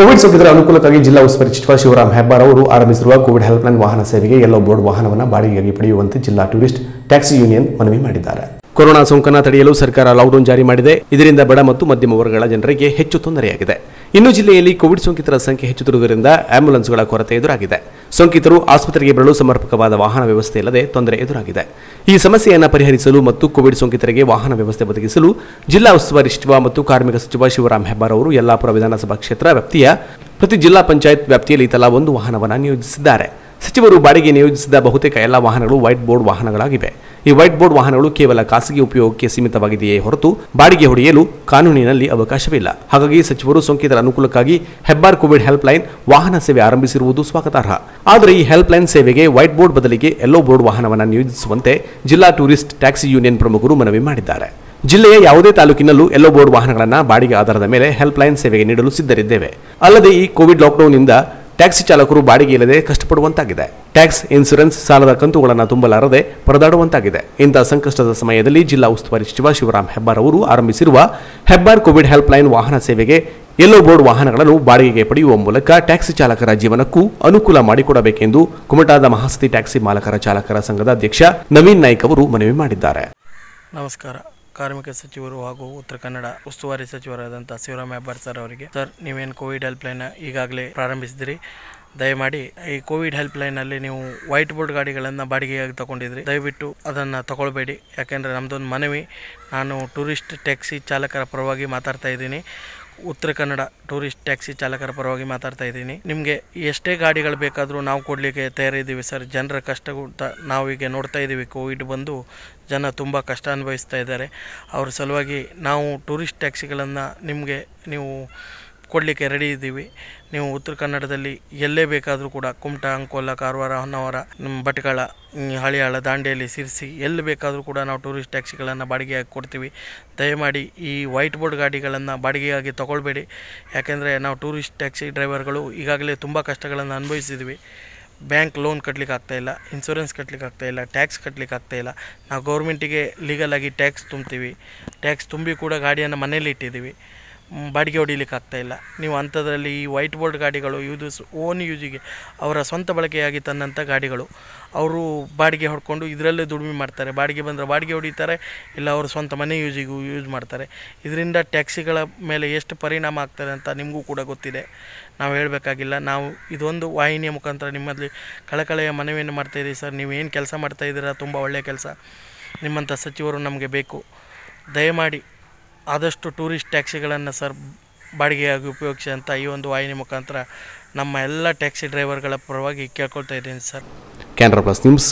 Covid ಸೋಂಕಿತರ ಅನುಕೂಲಕ್ಕಾಗಿ ಜಿಲ್ಲಾ ಉಸ್ತುವಾರಿ ಸಚಿವ ಶಿವರಾಮ್ ಹೆಬ್ಬಾರ್ ಅವರು ಆರಂಭಿಸಿರುವ ಕೋವಿಡ್ ಹೆಲ್ಪ್ಲೈನ್ ವಾಹನ ಸೇವೆಗೆ ಎಲ್ಲೋ ಬೋರ್ಡ್ ವಾಹನವನ್ನು ಬಾಡಿಗೆಯಾಗಿ ಪಡೆಯುವಂತೆ ಜಿಲ್ಲಾ ಟೂರಿಸ್ಟ್ ಟ್ಯಾಕ್ಸಿ ಯೂನಿಯನ್ ಮನವಿ ಮಾಡಿದ್ದಾರೆ ಕೊರೋನಾ ಸೋಂಕನ್ನು ತಡೆಯಲು ಸರ್ಕಾರ ಲಾಕ್ಡೌನ್ ಜಾರಿ ಮಾಡಿದೆ ಇದರಿಂದ ಬಡ ಮತ್ತು ಮಧ್ಯಮ ವರ್ಗಗಳ ಜನರಿಗೆ ಹೆಚ್ಚು ತೊಂದರೆಯಾಗಿದೆ ಇನ್ನು ಜಿಲ್ಲೆಯಲ್ಲಿ ಕೋವಿಡ್ ಸೋಂಕಿತರ ಸಂಖ್ಯೆ ಹೆಚ್ಚುತ್ತಿರುವುದರಿಂದ ಆಂಬ್ಯುಲೆನ್ಸ್ಗಳ ಕೊರತೆ ಎದುರಾಗಿದೆ ಸೋಂಕಿತರು ಆಸ್ಪತ್ರೆಗೆ ಬರಲು ಸಮರ್ಪಕವಾದ ವಾಹನ ವ್ಯವಸ್ಥೆ ಇಲ್ಲದೆ ತೊಂದರೆ ಎದುರಾಗಿದೆ ಈ ಸಮಸ್ಯೆಯನ್ನು ಪರಿಹರಿಸಲು ಮತ್ತು ಕೋವಿಡ್ ಸೋಂಕಿತರಿಗೆ ವಾಹನ ವ್ಯವಸ್ಥೆ ಒದಗಿಸಲು ಜಿಲ್ಲಾ ಉಸ್ತುವಾರಿ ಸಚಿವ ಮತ್ತು ಕಾರ್ಮಿಕ ಸಚಿವ ಶಿವರಾಮ್ ಹೆಬ್ಬಾರ್ ಅವರು ಯಲ್ಲಾಪುರ ವಿಧಾನಸಭಾ ಕ್ಷೇತ್ರ ವ್ಯಾಪ್ತಿಯ ಪ್ರತಿ ಜಿಲ್ಲಾ ಪಂಚಾಯತ್ ವ್ಯಾಪ್ತಿಯಲ್ಲಿ ತಲಾ ಒಂದು ವಾಹನವನ್ನು ನಿಯೋಜಿಸಿದ್ದಾರೆ ಸಚಿವರು ಬಾಡಿಗೆ ನಿಯೋಜಿಸಿದ ಬಹುತೇಕ ಎಲ್ಲ ವಾಹನಗಳು ವೈಟ್ ಬೋರ್ಡ್ ವಾಹನಗಳಾಗಿವೆ ಈ ವೈಟ್ ಬೋರ್ಡ್ ವಾಹನಗಳು ಕೇವಲ ಖಾಸಗಿ ಉಪಯೋಗಕ್ಕೆ ಸೀಮಿತವಾಗಿದೆಯೇ ಹೊರತು ಬಾಡಿಗೆ ಹೊಡೆಯಲು ಕಾನೂನಿನಲ್ಲಿ ಅವಕಾಶವಿಲ್ಲ ಹಾಗಾಗಿ ಸಚಿವರು ಸೋಂಕಿತರ ಅನುಕೂಲಕ್ಕಾಗಿ ಹೆಬ್ಬಾರ್ ಕೋವಿಡ್ ಹೆಲ್ಪ್ ಲೈನ್ ವಾಹನ ಸೇವೆ ಆರಂಭಿಸಿರುವುದು ಸ್ವಾಗತಾರ್ಹ ಆದರೆ ಈ ಹೆಲ್ಪ್ ಲೈನ್ ಸೇವೆಗೆ ವೈಟ್ ಬೋರ್ಡ್ ಬದಲಿಗೆ ಯೆಲ್ಲೋ ಬೋರ್ಡ್ ವಾಹನವನ್ನು ನಿಯೋಜಿಸುವಂತೆ ಜಿಲ್ಲಾ ಟೂರಿಸ್ಟ್ ಟ್ಯಾಕ್ಸಿ ಯೂನಿಯನ್ ಪ್ರಮುಖರು ಮನವಿ ಮಾಡಿದ್ದಾರೆ ಜಿಲ್ಲೆಯ ಯಾವುದೇ ತಾಲೂಕಿನಲ್ಲೂ ಎಲ್ಲೋ ಬೋರ್ಡ್ ವಾಹನಗಳನ್ನು ಬಾಡಿಗೆ ಆಧಾರದ ಮೇಲೆ ಹೆಲ್ಪ್ ಲೈನ್ ಸೇವೆಗೆ ನೀಡಲು ಸಿದ್ಧರಿದ್ದೇವೆ ಅಲ್ಲದೆ ಈ ಕೋವಿಡ್ ಲಾಕ್ಡೌನ್ನಿಂದ ಟ್ಯಾಕ್ಸಿ ಚಾಲಕರು ಬಾಡಿಗೆ ಇಲ್ಲದೆ ಕಷ್ಟಪಡುವಂತಾಗಿದೆ ಟ್ಯಾಕ್ಸ್ ಇನ್ಸೂರೆನ್ಸ್ ಸಾಲದ ಕಂತುಗಳನ್ನು ತುಂಬಲಾರದೆ ಪರದಾಡುವಂತಾಗಿದೆ ಇಂತಹ ಸಂಕಷ್ಟದ ಸಮಯದಲ್ಲಿ ಜಿಲ್ಲಾ ಉಸ್ತುವಾರಿ ಸಚಿವ ಶಿವರಾಮ್ ಹೆಬ್ಬಾರ್ ಅವರು ಆರಂಭಿಸಿರುವ ಹೆಬ್ಬಾರ್ ಕೋವಿಡ್ ಹೆಲ್ಪ್ಲೈನ್ ವಾಹನ ಸೇವೆಗೆ ಯೆಲ್ಲೋ ಬೋರ್ಡ್ ವಾಹನಗಳನ್ನು ಬಾಡಿಗೆಗೆ ಪಡೆಯುವ ಮೂಲಕ ಟ್ಯಾಕ್ಸಿ ಚಾಲಕರ ಜೀವನಕ್ಕೂ ಅನುಕೂಲ ಮಾಡಿಕೊಡಬೇಕೆಂದು ಕುಮಟಾದ ಮಹಾಸತಿ ಟ್ಯಾಕ್ಸಿ ಮಾಲಕರ ಚಾಲಕರ ಸಂಘದ ಅಧ್ಯಕ್ಷ ನವೀನ್ ನಾಯ್ಕ್ ಅವರು ಮನವಿ ಮಾಡಿದ್ದಾರೆ ನಮಸ್ಕಾರ ಕಾರ್ಮಿಕ ಸಚಿವರು ಹಾಗೂ ಉತ್ತರ ಕನ್ನಡ ಉಸ್ತುವಾರಿ ಸಚಿವರಾದಂತಹ ಶಿವರಾಮ್ ಹೆಬ್ಬಾರ್ ಸರ್ ಅವರಿಗೆ ಸರ್ ನೀವೇನು ಕೋವಿಡ್ ಹೆಲ್ಪ್ಲೈನ್ ಈಗಾಗಲೇ ಪ್ರಾರಂಭಿಸಿದ್ರಿ ದಯಮಾಡಿ ಈ ಕೋವಿಡ್ ಹೆಲ್ಪ್ಲೈನಲ್ಲಿ ನೀವು ವೈಟ್ ಬೋರ್ಡ್ ಗಾಡಿಗಳನ್ನು ಬಾಡಿಗೆಯಾಗಿ ತಗೊಂಡಿದ್ರಿ ದಯವಿಟ್ಟು ಅದನ್ನು ತಗೊಳ್ಬೇಡಿ ಯಾಕೆಂದರೆ ನಮ್ಮದೊಂದು ಮನವಿ ನಾನು ಟೂರಿಸ್ಟ್ ಟ್ಯಾಕ್ಸಿ ಚಾಲಕರ ಪರವಾಗಿ ಮಾತಾಡ್ತಾ ಇದ್ದೀನಿ ಉತ್ತರ ಕನ್ನಡ ಟೂರಿಸ್ಟ್ ಟ್ಯಾಕ್ಸಿ ಚಾಲಕರ ಪರವಾಗಿ ಮಾತಾಡ್ತಾ ಇದ್ದೀನಿ ನಿಮಗೆ ಎಷ್ಟೇ ಗಾಡಿಗಳು ಬೇಕಾದರೂ ನಾವು ಕೊಡಲಿಕ್ಕೆ ತಯಾರಿದ್ದೀವಿ ಸರ್ ಜನರ ಕಷ್ಟ ನಾವೀಗ ನೋಡ್ತಾ ಇದ್ದೀವಿ ಕೋವಿಡ್ ಬಂದು ಜನ ತುಂಬ ಕಷ್ಟ ಅನುಭವಿಸ್ತಾ ಇದ್ದಾರೆ ಅವ್ರ ಸಲುವಾಗಿ ನಾವು ಟೂರಿಸ್ಟ್ ಟ್ಯಾಕ್ಸಿಗಳನ್ನು ನಿಮಗೆ ನೀವು ಕೊಡಲಿಕ್ಕೆ ರೆಡಿ ಇದ್ದೀವಿ ನೀವು ಉತ್ತರ ಕನ್ನಡದಲ್ಲಿ ಎಲ್ಲೇ ಬೇಕಾದರೂ ಕೂಡ ಕುಮಟ ಅಂಕೋಲ ಕಾರವಾರ ಹೊನ್ನಾವರ ಭಟ್ಕಳ ಹಳಿಯಾಳ ದಾಂಡೇಲಿ ಸಿರಿಸಿ ಎಲ್ಲಿ ಬೇಕಾದರೂ ಕೂಡ ನಾವು ಟೂರಿಸ್ಟ್ ಟ್ಯಾಕ್ಸಿಗಳನ್ನು ಬಾಡಿಗೆಯಾಗಿ ಕೊಡ್ತೀವಿ ದಯಮಾಡಿ ಈ ವೈಟ್ ಬೋರ್ಡ್ ಗಾಡಿಗಳನ್ನು ಬಾಡಿಗೆಯಾಗಿ ತಗೊಳ್ಬೇಡಿ ಯಾಕೆಂದರೆ ನಾವು ಟೂರಿಸ್ಟ್ ಟ್ಯಾಕ್ಸಿ ಡ್ರೈವರ್ಗಳು ಈಗಾಗಲೇ ತುಂಬ ಕಷ್ಟಗಳನ್ನು ಅನುಭವಿಸಿದ್ವಿ ಬ್ಯಾಂಕ್ ಲೋನ್ ಕಟ್ಲಿಕ್ಕೆ ಆಗ್ತಾಯಿಲ್ಲ ಇನ್ಸೂರೆನ್ಸ್ ಕಟ್ಟಲಿಕ್ಕೆ ಆಗ್ತಾಯಿಲ್ಲ ಟ್ಯಾಕ್ಸ್ ಕಟ್ಲಿಕ್ಕೆ ಆಗ್ತಾಯಿಲ್ಲ ನಾವು ಗೌರ್ಮೆಂಟಿಗೆ ಲೀಗಲಾಗಿ ಟ್ಯಾಕ್ಸ್ ತುಂಬ್ತೀವಿ ಟ್ಯಾಕ್ಸ್ ತುಂಬಿ ಕೂಡ ಗಾಡಿಯನ್ನು ಮನೇಲಿ ಇಟ್ಟಿದ್ದೀವಿ ಬಾಡಿಗೆ ಹೊಡಿಲಿಕ್ಕಾಗ್ತಾಯಿಲ್ಲ ನೀವು ಅಂಥದ್ರಲ್ಲಿ ಈ ವೈಟ್ ಬೋರ್ಡ್ ಗಾಡಿಗಳು ಯೂಸ್ ಓನ್ ಯೂಸಿಗೆ ಅವರ ಸ್ವಂತ ಬಳಕೆಯಾಗಿ ತಂದಂಥ ಗಾಡಿಗಳು ಅವರು ಬಾಡಿಗೆ ಹೊಡ್ಕೊಂಡು ಇದರಲ್ಲೇ ದುಡಿಮೆ ಮಾಡ್ತಾರೆ ಬಾಡಿಗೆ ಬಂದರೆ ಬಾಡಿಗೆ ಹೊಡಿತಾರೆ ಇಲ್ಲ ಅವರು ಸ್ವಂತ ಮನೆ ಯೂಸಿಗೂ ಯೂಸ್ ಮಾಡ್ತಾರೆ ಇದರಿಂದ ಟ್ಯಾಕ್ಸಿಗಳ ಮೇಲೆ ಎಷ್ಟು ಪರಿಣಾಮ ಆಗ್ತದೆ ಅಂತ ನಿಮಗೂ ಕೂಡ ಗೊತ್ತಿದೆ ನಾವು ಹೇಳಬೇಕಾಗಿಲ್ಲ ನಾವು ಇದೊಂದು ವಾಹಿನಿಯ ಮುಖಾಂತರ ನಿಮ್ಮಲ್ಲಿ ಕಳಕಳೆಯ ಮನವಿಯನ್ನು ಮಾಡ್ತಾಯಿದ್ದೀವಿ ಸರ್ ನೀವು ಏನು ಕೆಲಸ ಮಾಡ್ತಾಯಿದ್ದೀರಾ ತುಂಬ ಒಳ್ಳೆಯ ಕೆಲಸ ನಿಮ್ಮಂಥ ಸಚಿವರು ನಮಗೆ ಬೇಕು ದಯಮಾಡಿ ಆದಷ್ಟು ಟೂರಿಸ್ಟ್ ಟ್ಯಾಕ್ಸಿಗಳನ್ನು ಸರ್ ಬಾಡಿಗೆಯಾಗಿ ಅಂತ ಈ ಒಂದು ವಾಹಿನಿ ಮುಖಾಂತರ ನಮ್ಮ ಎಲ್ಲ ಟ್ಯಾಕ್ಸಿ ಡ್ರೈವರ್ಗಳ ಪರವಾಗಿ ಕೇಳ್ಕೊಳ್ತಾ ಇದ್ದೀನಿ ಸರ್ ಕ್ಯಾನ್ರಾ ಪ್ಲಸ್ ನಿಮ್ಸ್